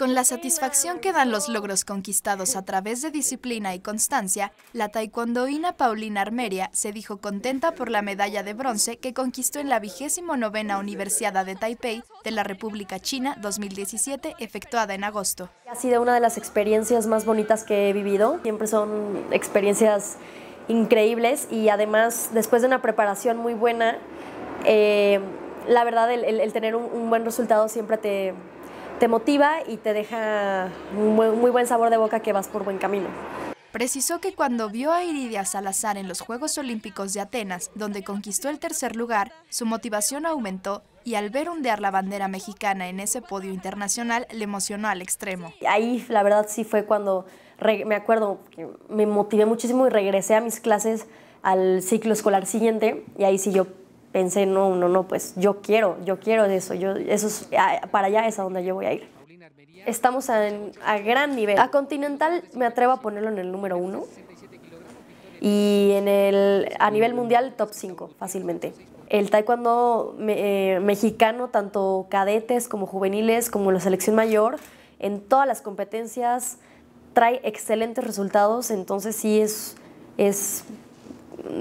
Con la satisfacción que dan los logros conquistados a través de disciplina y constancia, la taekwondoína Paulina Armeria se dijo contenta por la medalla de bronce que conquistó en la 29 novena Universidad de Taipei de la República China 2017, efectuada en agosto. Ha sido una de las experiencias más bonitas que he vivido. Siempre son experiencias increíbles y además después de una preparación muy buena, eh, la verdad el, tener un buen resultado siempre te te motiva y te deja un muy, buen sabor de boca que vas por buen camino. Precisó que cuando vio a Iridia Salazar en los Juegos Olímpicos de Atenas, donde conquistó el tercer lugar, su motivación aumentó y al ver ondear la bandera mexicana en ese podio internacional le emocionó al extremo. Ahí la verdad sí fue cuando, me acuerdo, me motivé muchísimo y regresé a mis clases al ciclo escolar siguiente y ahí sí yo pensé, no, no, no, pues yo quiero, yo quiero eso, yo, eso ah, para allá es a donde yo voy a ir. Estamos a, gran nivel. A Continental me atrevo a ponerlo en el número uno y en el, a nivel mundial top 5 fácilmente. El taekwondo eh, mexicano, tanto cadetes como juveniles, como la selección mayor, en todas las competencias trae excelentes resultados, entonces sí es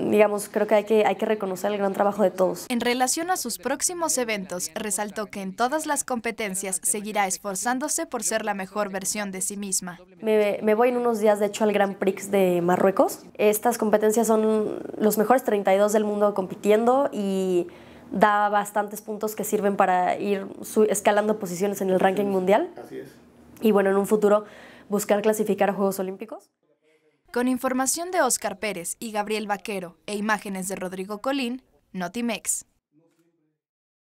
digamos, creo que hay, que hay que reconocer el gran trabajo de todos. En relación a sus próximos eventos, resaltó que en todas las competencias seguirá esforzándose por ser la mejor versión de sí misma. Me, me voy en unos días, de hecho, al Gran Prix de Marruecos. Estas competencias son los mejores 32 del mundo compitiendo y da bastantes puntos que sirven para ir escalando posiciones en el ranking mundial. Así es. Y bueno, en un futuro buscar clasificar a Juegos Olímpicos. Con información de Óscar Pérez y Gabriel Vaquero e imágenes de Rodrigo Colín, Notimex.